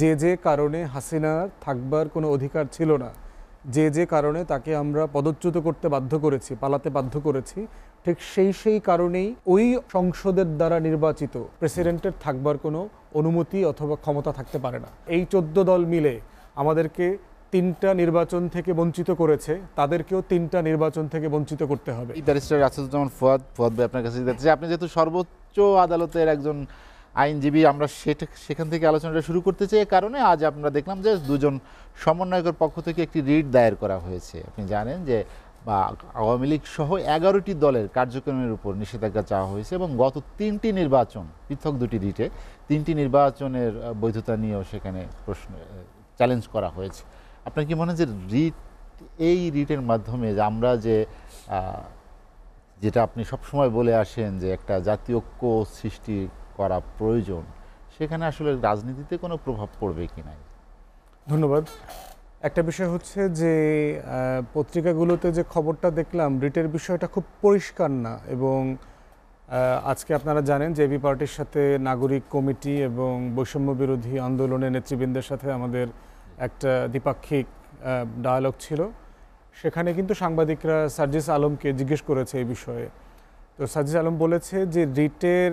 যে যে কারণে হাসিনার থাকবার কোনো অধিকার ছিল না যে যে কারণে তাকে আমরা পদচ্যুত করতে বাধ্য করেছি পালাতে বাধ্য করেছি ঠিক সেই সেই কারণেই ওই সংসদের দ্বারা নির্বাচিত প্রেসিডেন্টের থাকবার কোনো অনুমতি অথবা ক্ষমতা থাকতে পারে না এই চোদ্দ দল মিলে আমাদেরকে তিনটা নির্বাচন থেকে বঞ্চিত করেছে তাদেরকেও তিনটা নির্বাচন থেকে বঞ্চিত করতে হবে ব্যারিস্টার আসাদুজ্জামান ফুয়াদ ফুয়াদ ভাই আপনার কাছে যেতে আপনি যেহেতু সর্বোচ্চ আদালতের একজন আইনজীবী আমরা সেখান থেকে আলোচনাটা শুরু করতে চাই কারণে আজ আমরা দেখলাম যে দুজন সমন্বয়কের পক্ষ থেকে একটি রিট দায়ের করা হয়েছে আপনি জানেন যে বা আওয়ামী লীগ সহ এগারোটি দলের কার্যক্রমের উপর নিষেধাজ্ঞা চাওয়া হয়েছে এবং গত তিনটি নির্বাচন পৃথক দুটি রিটে তিনটি নির্বাচনের বৈধতা নিয়েও সেখানে প্রশ্ন চ্যালেঞ্জ করা হয়েছে আপনার কি মনে হয় যে রিট এই রিটের মাধ্যমে যে আমরা যে যেটা আপনি সবসময় বলে আসেন যে একটা জাতীয় ঐক্য সৃষ্টির করা প্রয়োজন সেখানে আসলে রাজনীতিতে কোনো প্রভাব পড়বে কি নাই ধন্যবাদ একটা বিষয় হচ্ছে যে পত্রিকাগুলোতে যে খবরটা দেখলাম রিটের বিষয়টা খুব পরিষ্কার না এবং আজকে আপনারা জানেন যে এবি পার্টির সাথে নাগরিক কমিটি এবং বৈষম্য বিরোধী আন্দোলনের নেতৃবৃন্দের সাথে আমাদের একটা দ্বিপাক্ষিক ডায়ালগ ছিল সেখানে কিন্তু সাংবাদিকরা সার্জিস আলমকে জিজ্ঞেস করেছে এই বিষয়ে তো সার্জিস আলম বলেছে যে রিটের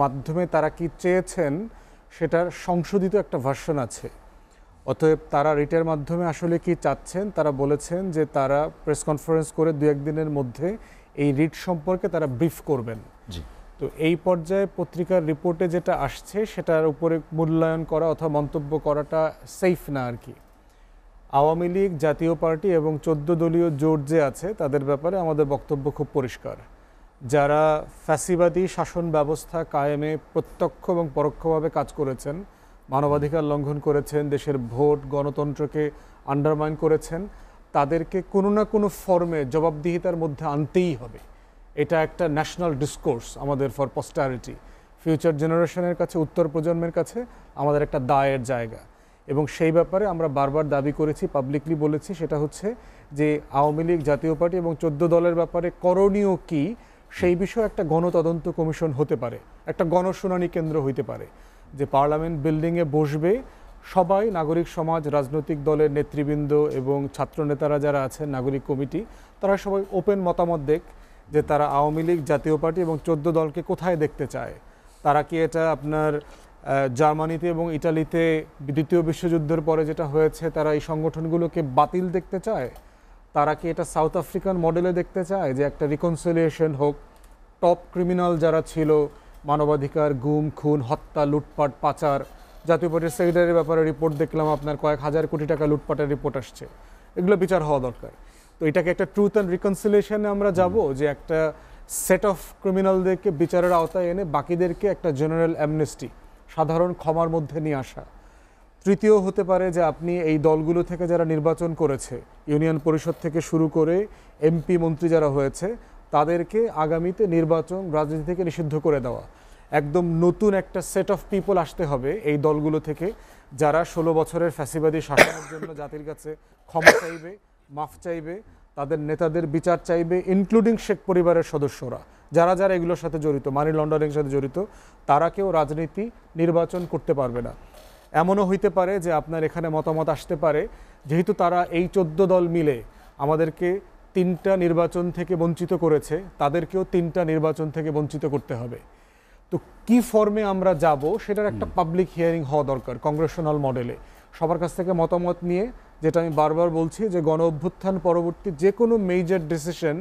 মাধ্যমে তারা কি চেয়েছেন সেটার সংশোধিত একটা ভার্সন আছে অতএব তারা রিটের মাধ্যমে আসলে কি চাচ্ছেন তারা বলেছেন যে তারা প্রেস কনফারেন্স করে দু একদিনের মধ্যে এই রিট সম্পর্কে তারা ব্রিফ করবেন তো এই পর্যায়ে পত্রিকার রিপোর্টে যেটা আসছে সেটার উপরে মূল্যায়ন করা অথবা মন্তব্য করাটা সেফ না আর কি আওয়ামী লীগ জাতীয় পার্টি এবং চোদ্দ দলীয় জোট যে আছে তাদের ব্যাপারে আমাদের বক্তব্য খুব পরিষ্কার যারা ফ্যাসিবাদী শাসন ব্যবস্থা কায়েমে প্রত্যক্ষ এবং পরোক্ষভাবে কাজ করেছেন মানবাধিকার লঙ্ঘন করেছেন দেশের ভোট গণতন্ত্রকে আন্ডারমাইন করেছেন তাদেরকে কোনো না কোনো ফর্মে জবাবদিহিতার মধ্যে আনতেই হবে এটা একটা ন্যাশনাল ডিসকোর্স আমাদের ফর পস্টারিটি ফিউচার জেনারেশনের কাছে উত্তর প্রজন্মের কাছে আমাদের একটা দায়ের জায়গা এবং সেই ব্যাপারে আমরা বারবার দাবি করেছি পাবলিকলি বলেছি সেটা হচ্ছে যে আওয়ামী লীগ জাতীয় পার্টি এবং চোদ্দ দলের ব্যাপারে করণীয় কী সেই বিষয়ে একটা গণতদন্ত কমিশন হতে পারে একটা গণশুনানি কেন্দ্র হইতে পারে যে পার্লামেন্ট বিল্ডিংয়ে বসবে সবাই নাগরিক সমাজ রাজনৈতিক দলের নেতৃবৃন্দ এবং ছাত্র নেতারা যারা আছেন নাগরিক কমিটি তারা সবাই ওপেন মতামত দেখ যে তারা আওয়ামী লীগ জাতীয় পার্টি এবং চোদ্দ দলকে কোথায় দেখতে চায় তারা কি এটা আপনার জার্মানিতে এবং ইটালিতে দ্বিতীয় বিশ্বযুদ্ধের পরে যেটা হয়েছে তারা এই সংগঠনগুলোকে বাতিল দেখতে চায় তারা কি এটা সাউথ আফ্রিকান মডেলে দেখতে চায় যে একটা রিকনসিলিয়েশন হোক টপ ক্রিমিনাল যারা ছিল মানবাধিকার গুম খুন হত্যা লুটপাট পাচার জাতীয় পার্টির সেক্রেটারির ব্যাপারে রিপোর্ট দেখলাম আপনার কয়েক হাজার কোটি টাকা লুটপাটের রিপোর্ট আসছে এগুলো বিচার হওয়া দরকার তো এটাকে একটা ট্রুথ অ্যান্ড রিকনসিলিয়েশনে আমরা যাব যে একটা সেট অফ ক্রিমিনালদেরকে বিচারের আওতায় এনে বাকিদেরকে একটা জেনারেল অ্যামনেস্টি সাধারণ ক্ষমার মধ্যে নিয়ে আসা তৃতীয় হতে পারে যে আপনি এই দলগুলো থেকে যারা নির্বাচন করেছে ইউনিয়ন পরিষদ থেকে শুরু করে এমপি মন্ত্রী যারা হয়েছে তাদেরকে আগামীতে নির্বাচন রাজনীতি থেকে নিষিদ্ধ করে দেওয়া একদম নতুন একটা সেট অফ পিপল আসতে হবে এই দলগুলো থেকে যারা ষোলো বছরের ফ্যাসিবাদী শাসনের জন্য জাতির কাছে ক্ষমা চাইবে মাফ চাইবে তাদের নেতাদের বিচার চাইবে ইনক্লুডিং শেখ পরিবারের সদস্যরা যারা যারা এগুলোর সাথে জড়িত মানি লন্ডারিং সাথে জড়িত তারা কেউ রাজনীতি নির্বাচন করতে পারবে না এমনও হইতে পারে যে আপনার এখানে মতামত আসতে পারে যেহেতু তারা এই চোদ্দ দল মিলে আমাদেরকে তিনটা নির্বাচন থেকে বঞ্চিত করেছে তাদেরকেও তিনটা নির্বাচন থেকে বঞ্চিত করতে হবে তো কি ফর্মে আমরা যাব সেটার একটা পাবলিক হিয়ারিং হওয়া দরকার কংগ্রেশনাল মডেলে সবার কাছ থেকে মতামত নিয়ে যেটা আমি বারবার বলছি যে গণ অভ্যুত্থান পরবর্তী যে কোনো মেজর ডিসিশন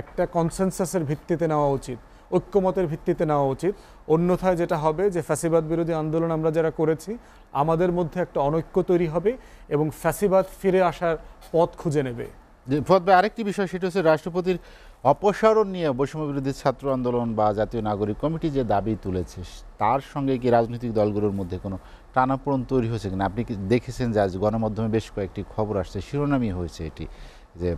একটা কনসেনসাসের ভিত্তিতে নেওয়া উচিত ঐক্যমতের ভিত্তিতে নেওয়া উচিত অন্যথায় যেটা হবে যে ফ্যাসিবাদ বিরোধী আন্দোলন আমরা যারা করেছি আমাদের মধ্যে একটা অনৈক্য তৈরি হবে এবং ফ্যাসিবাদ ফিরে আসার পথ খুঁজে নেবে আরেকটি বিষয় সেটা হচ্ছে রাষ্ট্রপতির অপসারণ নিয়ে বৈষম্য বিরোধী ছাত্র আন্দোলন বা জাতীয় নাগরিক কমিটি যে দাবি তুলেছে তার সঙ্গে কি রাজনৈতিক দলগুলোর মধ্যে কোনো টানাপোড়ন তৈরি হয়েছে কিনা আপনি কি দেখেছেন যে আজ গণমাধ্যমে বেশ কয়েকটি খবর আসছে শিরোনামই হয়েছে এটি যে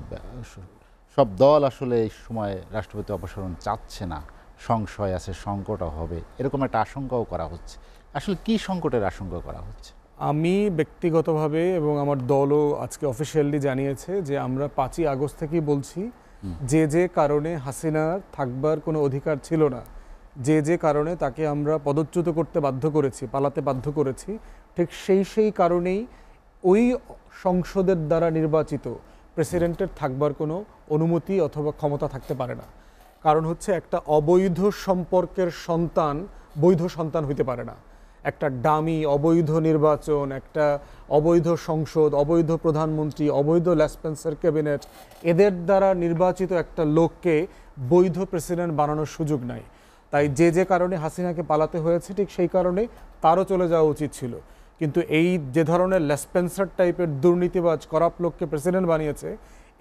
সব দল আসলে এই সময় রাষ্ট্রপতি অপসারণ চাচ্ছে না সংশয় আছে সংকট হবে এরকম একটা আশঙ্কাও করা হচ্ছে আসলে কি সংকটের আশঙ্কা করা হচ্ছে আমি ব্যক্তিগতভাবে এবং আমার দলও আজকে অফিসিয়ালি জানিয়েছে যে আমরা পাঁচই আগস্ট থেকেই বলছি যে যে কারণে হাসিনার থাকবার কোনো অধিকার ছিল না যে যে কারণে তাকে আমরা পদচ্যুত করতে বাধ্য করেছি পালাতে বাধ্য করেছি ঠিক সেই সেই কারণেই ওই সংসদের দ্বারা নির্বাচিত প্রেসিডেন্টের থাকবার কোনো অনুমতি অথবা ক্ষমতা থাকতে পারে না কারণ হচ্ছে একটা অবৈধ সম্পর্কের সন্তান বৈধ সন্তান হইতে পারে না একটা ডামি অবৈধ নির্বাচন একটা অবৈধ সংসদ অবৈধ প্রধানমন্ত্রী অবৈধ ল্যাসপেন্সার ক্যাবিনেট এদের দ্বারা নির্বাচিত একটা লোককে বৈধ প্রেসিডেন্ট বানানোর সুযোগ নাই তাই যে যে কারণে হাসিনাকে পালাতে হয়েছে ঠিক সেই কারণে তারও চলে যাওয়া উচিত ছিল কিন্তু এই যে ধরনের ল্যাসপেন্সার টাইপের দুর্নীতিবাজ করাপ লোককে প্রেসিডেন্ট বানিয়েছে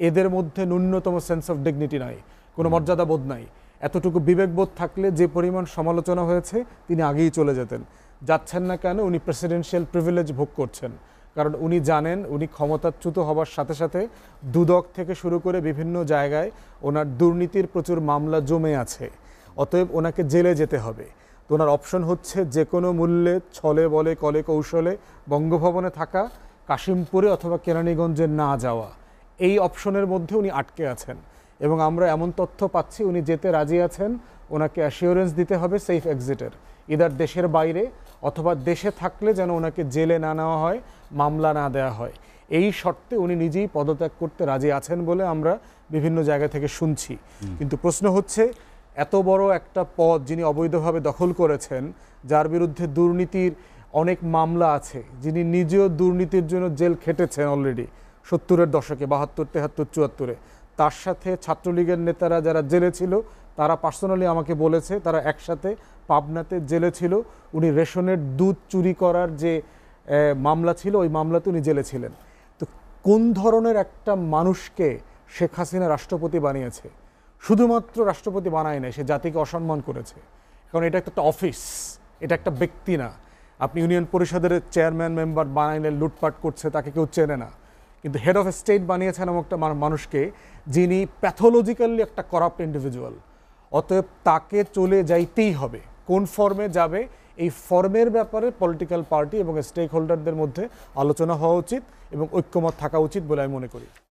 এদের মধ্যে ন্যূনতম সেন্স অফ ডিগনিটি নাই কোনো মর্যাদাবোধ নাই এতটুকু বিবেকবোধ থাকলে যে পরিমাণ সমালোচনা হয়েছে তিনি আগেই চলে যেতেন যাচ্ছেন না কেন উনি প্রেসিডেন্সিয়াল প্রিভিলেজ ভোগ করছেন কারণ উনি জানেন উনি ক্ষমতাচ্যুত হবার সাথে সাথে দুদক থেকে শুরু করে বিভিন্ন জায়গায় ওনার দুর্নীতির প্রচুর মামলা জমে আছে অতএব ওনাকে জেলে যেতে হবে তো ওনার অপশন হচ্ছে যে কোনো মূল্যে ছলে বলে কলে কৌশলে বঙ্গভবনে থাকা কাশিমপুরে অথবা কেরানীগঞ্জে না যাওয়া এই অপশনের মধ্যে উনি আটকে আছেন এবং আমরা এমন তথ্য পাচ্ছি উনি যেতে রাজি আছেন ওনাকে অ্যাসিওরেন্স দিতে হবে সেফ এক্সিটের ইদার দেশের বাইরে অথবা দেশে থাকলে যেন ওনাকে জেলে না নেওয়া হয় মামলা না দেওয়া হয় এই শর্তে উনি নিজেই পদত্যাগ করতে রাজি আছেন বলে আমরা বিভিন্ন জায়গা থেকে শুনছি কিন্তু প্রশ্ন হচ্ছে এত বড় একটা পদ যিনি অবৈধভাবে দখল করেছেন যার বিরুদ্ধে দুর্নীতির অনেক মামলা আছে যিনি নিজেও দুর্নীতির জন্য জেল খেটেছেন অলরেডি সত্তরের দশকে বাহাত্তর তেহাত্তর চুয়াত্তরে তার সাথে ছাত্রলীগের নেতারা যারা জেলে ছিল তারা পার্সোনালি আমাকে বলেছে তারা একসাথে পাবনাতে জেলে ছিল উনি রেশনের দুধ চুরি করার যে মামলা ছিল ওই মামলাতে উনি জেলে ছিলেন তো কোন ধরনের একটা মানুষকে শেখ হাসিনা রাষ্ট্রপতি বানিয়েছে শুধুমাত্র রাষ্ট্রপতি বানায় না সে জাতিকে অসম্মান করেছে কারণ এটা একটা অফিস এটা একটা ব্যক্তি না আপনি ইউনিয়ন পরিষদের চেয়ারম্যান মেম্বার বানাইলে লুটপাট করছে তাকে কেউ চেনে না কিন্তু হেড অফ স্টেট বানিয়েছেন এমন একটা মানুষকে যিনি প্যাথোলজিক্যালি একটা করাপ্ট ইন্ডিভিজুয়াল অতএব তাকে চলে যাইতেই হবে কোন ফর্মে যাবে এই ফর্মের ব্যাপারে পলিটিক্যাল পার্টি এবং স্টেক হোল্ডারদের মধ্যে আলোচনা হওয়া উচিত এবং ঐক্যমত থাকা উচিত বলে আমি মনে করি